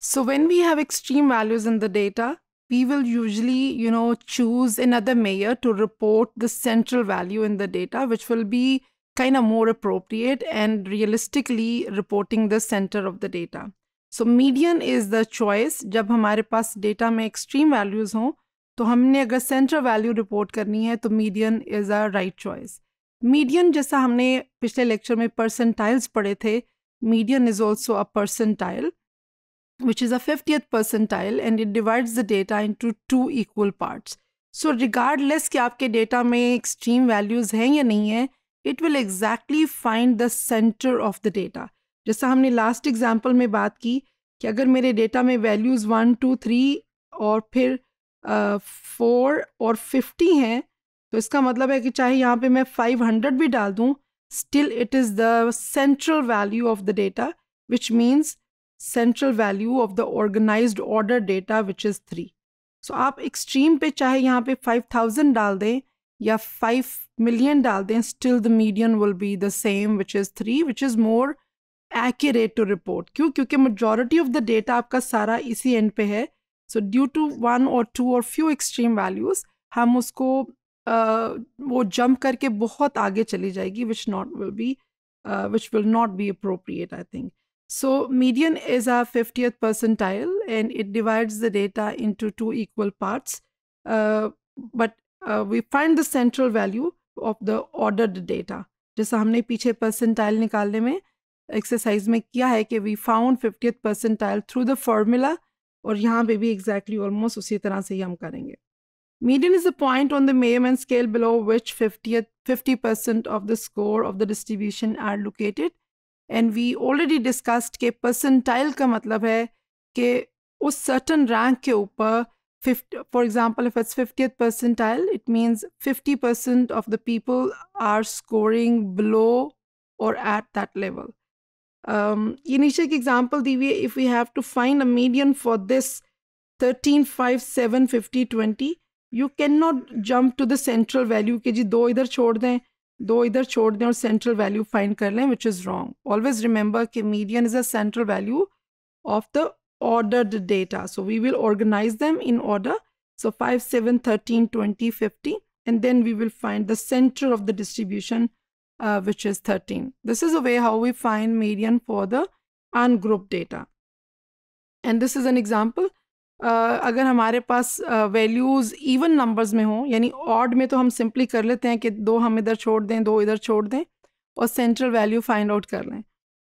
So when we have extreme values in the data, we will usually, you know, choose another mayor to report the central value in the data, which will be kind of more appropriate and realistically reporting the center of the data. So median is the choice. जब हमारे पास data में extreme values हों तो हमने अगर central value report करनी है तो median is a right choice median जैसा हमने पिछले लेक्चर में परसेंटाइल्स पढ़े थे median is also a percentile which is a 50th percentile and it divides the data into two equal parts. So regardless कि आपके data में extreme values हैं या नहीं है it will exactly find the center of the data. जैसा हमने last example में बात की कि अगर मेरे data में values 1, 2, 3 और फिर फोर uh, और फिफ्टी हैं तो इसका मतलब है कि चाहे यहाँ पे मैं फाइव हंड्रेड भी डाल दूँ still it is the central value of the data which means central value of the organized order data which is 3 so if extreme pe chahe yahan pe 5000 dal de ya 5 million dal de still the median will be the same which is 3 which is more accurate to report kyun kyunki majority of the data aapka sara isi end pe so due to one or two or few extreme values hum usko uh, wo jump karke bahut aage chali jayegi which not will be uh, which will not be appropriate i think so, median is our 50th percentile and it divides the data into two equal parts. Uh, but uh, we find the central value of the ordered data. Just humne piche percentile nikalne mein exercise mein kya hai ke we found 50th percentile through the formula or yahan pe bhi exactly almost usi tarah se hi hum karenge. Median is the point on the Mayerman scale below which 50% of the score of the distribution are located. And we already discussed के percentile का मतलब है कि उस certain rank के ऊपर fifty for example if it's fifty percentile it means fifty percent of the people are scoring below और at that level ये नीचे की एग्जाम्पल दी हुई है if you have to find a medium for this thirteen five seven fifty twenty you can not jump to the central value के जी दो इधर छोड़ दें Though इधर छोड़ दें central value find फाइंड कर लें which is wrong always remember कि median is a central value of ordered data so we will organize them in order so 5 7 13 20 50 and then we will find the center of the distribution uh, which is 13 this is a way how we find median for the ungrouped data and this is an example अगर हमारे पास values even numbers में हों यानी odd में तो हम simply कर लेते हैं कि दो हम इधर छोड़ दें दो इधर छोड़ दें और सेंट्रल वैल्यू फाइंड आउट कर लें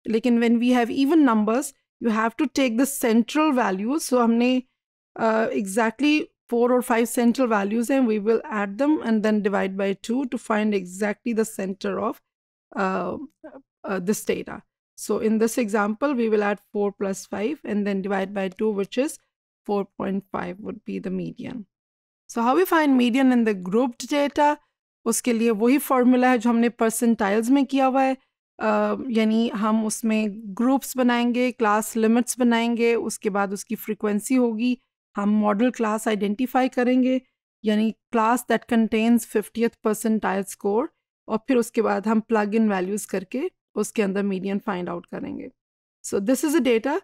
लेकिन when we have even numbers you have to take the central values so हमने एग्जैक्टली फोर और फाइव सेंट्रल वैल्यूज़ हैं we will add them and then divide by two to find exactly the centre of this data so in this example we will add four plus five and then divide by two which is 4.5 would be the median. So how we find median in the grouped data? उसके लिए वही formula है जो हमने percentiles में किया हुआ है uh, यानी हम उसमें ग्रुप्स बनाएंगे क्लास लिमिट्स बनाएंगे उसके बाद उसकी फ्रीक्वेंसी होगी हम मॉडल क्लास आइडेंटिफाई करेंगे यानी class that contains fiftieth percentile score और फिर उसके बाद हम प्लग इन वैल्यूज़ करके उसके अंदर मीडियन फाइंड आउट करेंगे so this is a data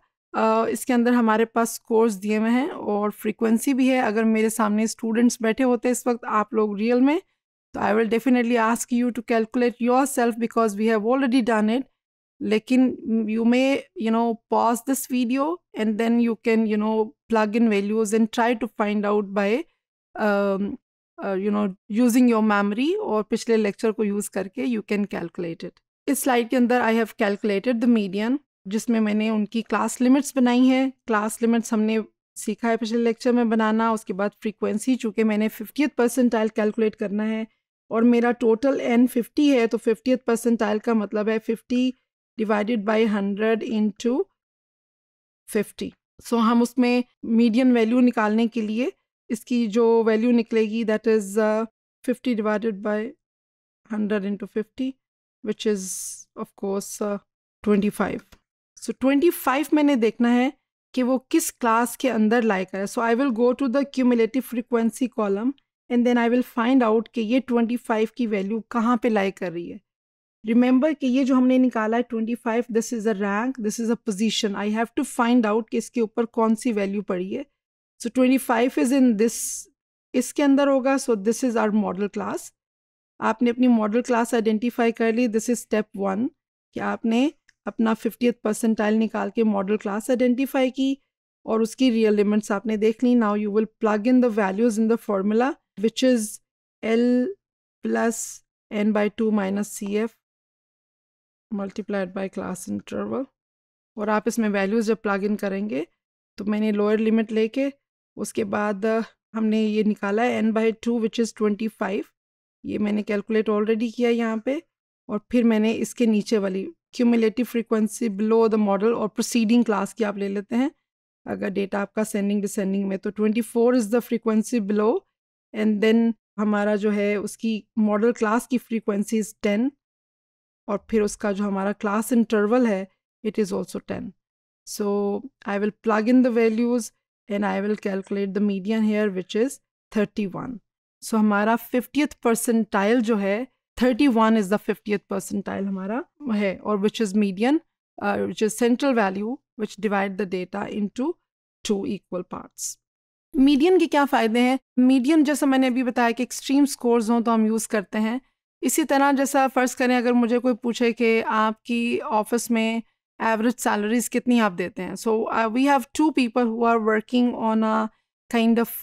इसके अंदर हमारे पास स्कोर्स दिए हुए हैं और फ्रीक्वेंसी भी है अगर मेरे सामने स्टूडेंट्स बैठे होते इस वक्त आप लोग रियल में तो I will definitely ask you to calculate yourself because we have already done it लेकिन you may you know pause this video and then you can you know plug in values and try to find out by you know using your memory और पिछले lecture को use करके you can calculate it इस slide के अंदर I have calculated the median जिसमें मैंने उनकी क्लास लिमिट्स बनाई हैं क्लास लिमिट्स हमने सीखा है पिछले लेक्चर में बनाना उसके बाद फ्रीक्वेंसी चूँकि मैंने फिफ्टियथ परसेंटाइल कैलकुलेट करना है और मेरा टोटल एन फिफ्टी है तो फिफ्टियथ परसेंटाइल का मतलब है fifty divided by hundred into fifty so हम उसमें मीडियन वैल्यू निकालने के लिए इसकी जो वैल्यू निकलेगी that is fifty divided by hundred into fifty which is of course twenty five so twenty five मैंने देखना है कि वो किस क्लास के अंदर लाइक है so I will go to the cumulative frequency column and then I will find out कि ये ट्वेंटी फाइव की वैल्यू कहाँ पे लाइक कर रही है रिमेंबर कि ये जो हमने निकाला है twenty five this is a rank this is a position I have to find out कि इसके ऊपर कौन सी वैल्यू पड़ी है so twenty five is in this इसके अंदर होगा so this is our modal class आपने अपनी मॉडल क्लास आइडेंटिफाई कर ली दिस इज़ स्टेप वन कि आपने अपना फिफ्टियथ परसेंटाइल निकाल के मॉडल क्लास आइडेंटिफाई की और उसकी रियल लिमिट्स आपने देख ली now you will plug in the values in the formula which is L plus N by two minus C F multiplied by class interval और आप इसमें वैल्यूज़ जब प्लग इन करेंगे तो मैंने लोअर लिमिट लेके उसके बाद हमने ये निकाला है N by two which is twenty five ये मैंने कैलकुलेट ऑलरेडी किया यहाँ पे और फिर मैंने इसके नीचे वाली cumulative frequency below the modal और प्रोसीडिंग क्लास की आप ले लेते हैं अगर डेटा आपका सेंडिंग डिसेंडिंग में तो twenty four is the frequency below and then हमारा जो है उसकी मॉडल क्लास की फ्रीक्वेंसी इज़ टेन और फिर उसका जो हमारा क्लास इंटरवल है it is also ten so I will plug in the values and I will calculate the median here which is thirty one so हमारा फिफ्टियथ परसेंटाइल जो है thirty one is the fiftieth percentile हमारा है और which is median which is central value which divide the data into two equal parts median के क्या फ़ायदे हैं मीडियम जैसा मैंने अभी बताया कि एक्सट्रीम स्कोर्स हों तो हम यूज़ करते हैं इसी तरह जैसा फ़र्ज़ करें अगर मुझे कोई पूछे कि आपकी ऑफिस में एवरेज सैलरीज कितनी आप देते हैं so we have two people who are working on a kind of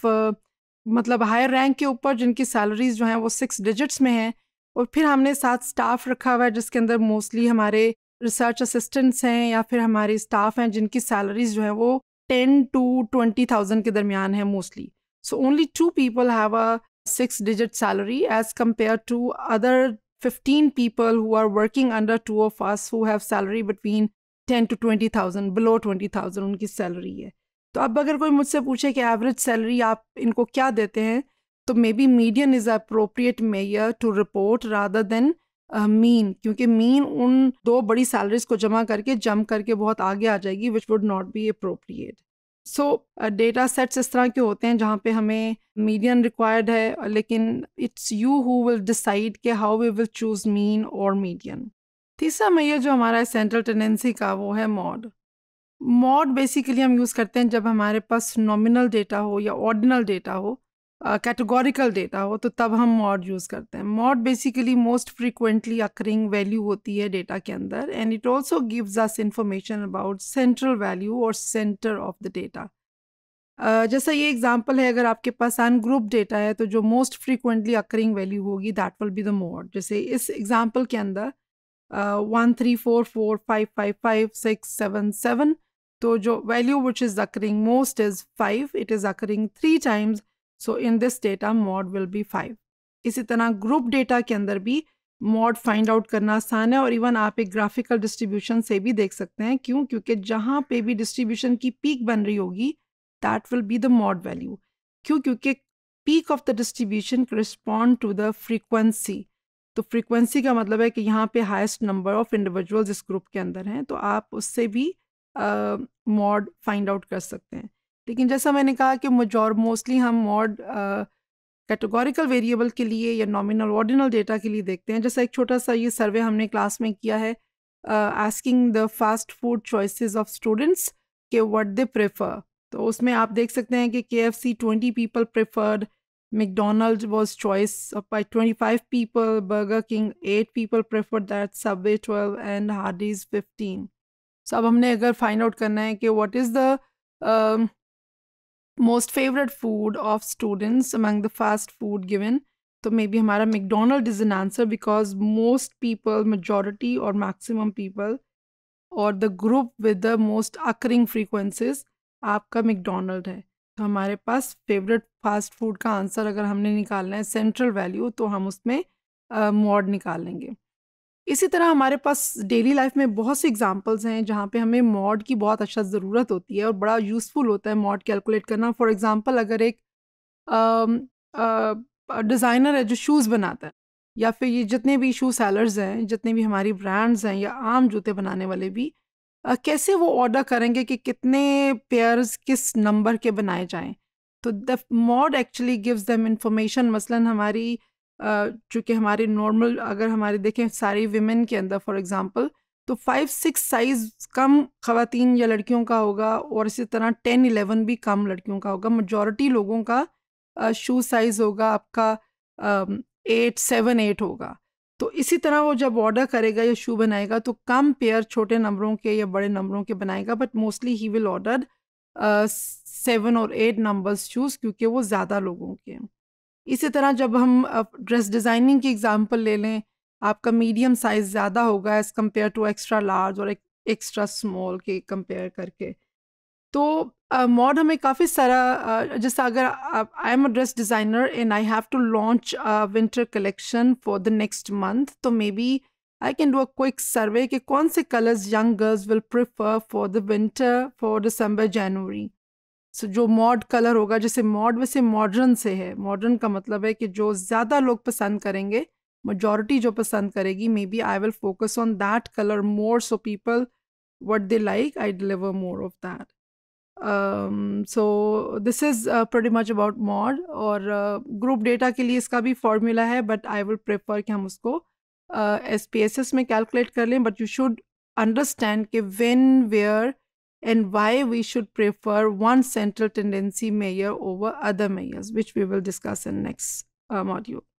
मतलब हायर रैंक के ऊपर जिनकी सैलरीज जो हैं वो सिक्स डिजिट्स में हैं और फिर हमने साथ स्टाफ रखा हुआ है जिसके अंदर मोस्टली हमारे रिसर्च असिस्टेंट्स हैं या फिर हमारे स्टाफ हैं जिनकी सैलरीज जो हैं वो टेन टू ट्वेंटी थाउजेंड के दरमियान है mostly so only two people have a six digit salary as compare to other fifteen who are working under two of two who have salary between ten to twenty thousand below twenty thousand उनकी सैलरी है तो अब अगर कोई मुझसे पूछे कि एवरेज सैलरी आप इनको क्या देते हैं तो maybe median is appropriate measure to report rather than mean क्योंकि मीन उन दो बड़ी सैलरीज को जमा करके जम करके बहुत आगे आ जाएगी which would not be appropriate so data sets इस तरह के होते हैं जहाँ पे हमें मीडियन रिक्वायर्ड है लेकिन it's you who will decide के how we will choose mean और मीडियन तीसरा मैयर जो हमारा है सेंट्रल टेंडेंसी का वो है मॉड मॉड बेसिकली हम यूज़ करते हैं जब हमारे पास नॉमिनल डेटा हो या ऑर्डिनल डेटा हो कैटेगोरिकल डेटा हो तो तब हम मॉड यूज़ करते हैं mode basically most frequently occurring value होती है डेटा के अंदर and it also gives us information about central value और सेंटर ऑफ द डेटा जैसा ये एग्जांपल है अगर आपके पास अनग्रुप डेटा है तो जो मोस्ट फ्रीकुंटली अकरिंग वैल्यू होगी that will be the mode जैसे इस एग्जाम्पल के अंदर one three four four five five five six seven seven तो जो value which is occurring most is five it is occurring three times so in this data mode will be five इसी तरह group data के अंदर भी mod find out करना आसान है और इवन आप एक ग्राफिकल डिस्ट्रीब्यूशन से भी देख सकते हैं क्यों क्योंकि जहाँ पे भी डिस्ट्रीब्यूशन की पीक बन रही होगी that will be the mode value क्यों क्योंकि peak of the distribution respond to the frequency तो फ्रीक्वेंसी का मतलब है कि यहाँ पे हाइस्ट नंबर ऑफ इंडिविजुअल्स इस ग्रुप के अंदर हैं तो आप उससे भी मॉड फाइंड आउट कर सकते हैं लेकिन जैसा मैंने कहा कि मजॉर मोस्टली हम मॉड कैटेगोरिकल वेरिएबल के लिए या नॉमिनल ऑर्डिनल डेटा के लिए देखते हैं जैसा एक छोटा सा ये सर्वे हमने क्लास में किया है asking the fast food choices of students के व्हाट दे प्रेफर तो उसमें आप देख सकते हैं कि K F C twenty people preferred McDonald's was choice by 25 people, Burger King 8 people preferred that, Subway 12 and Hardee's fifteen so अब हमने अगर फाइंड आउट करना है कि what is the most favourite food of students among the fast food given तो maybe हमारा McDonald is an answer because most people majority और maximum people और the group with the most occurring frequencies आपका McDonald है तो हमारे पास favourite fast food का आंसर अगर हमने निकालना है सेंट्रल वैल्यू तो हम उसमें मॉड uh, निकाल लेंगे इसी तरह हमारे पास डेली लाइफ में बहुत से एग्जांपल्स हैं जहाँ पे हमें मॉड की बहुत अच्छा ज़रूरत होती है और बड़ा यूज़फुल होता है मॉड कैलकुलेट करना फॉर एग्जांपल अगर एक डिज़ाइनर है जो शूज़ बनाता है या फिर ये जितने भी शू सेलर्स हैं जितने भी हमारी ब्रांड्स हैं या आम जूते बनाने वाले भी आ, कैसे वो ऑर्डर करेंगे कि कितने पेयर्स किस नंबर के बनाए जाएँ तो the mode actually gives them information मसलन हमारी चूँकि हमारे नॉर्मल अगर हमारे देखें सारी विमेन के अंदर फॉर एग्ज़ाम्पल तो फाइव सिक्स साइज़ कम खातन या लड़कियों का होगा और इसी तरह टेन एलेवन भी कम लड़कियों का होगा मजॉरिटी लोगों का शू साइज़ होगा आपका एट सेवन एट होगा तो इसी तरह वो जब ऑर्डर करेगा या शू बनाएगा तो कम पेयर छोटे नंबरों के या बड़े नंबरों के बनाएगा but mostly he will order seven और एट नंबर्स शूज़ क्योंकि वो ज़्यादा लोगों के हैं इसी तरह जब हम ड्रेस डिज़ाइनिंग की एग्ज़ाम्पल ले लें आपका मीडियम साइज़ ज़्यादा होगा as compare to extra large और एक्स्ट्रा स्मॉल के कंपेयर करके तो मॉड हमें काफ़ी सारा जैसे अगर I am a dress designer and I have to launch winter collection for the next month तो maybe I can do a quick survey कि कौन से colours young girls will prefer for the winter for December जनवरी so जो mode colour होगा जैसे mod वैसे modern से है मॉडर्न का मतलब है कि जो ज़्यादा लोग पसंद करेंगे मजॉरिटी जो पसंद करेगी maybe I will focus on that colour more so people what they like I deliver more of that so this is pretty much about mode और ग्रुप uh, डेटा के लिए इसका भी फॉर्मूला है but I will prefer कि हम उसको S P S S में कैलकुलेट कर लें बट यू शुड अंडरस्टैंड कि when where and why we should prefer one central tendency mayor over other mayors, which we will discuss in next uh, module.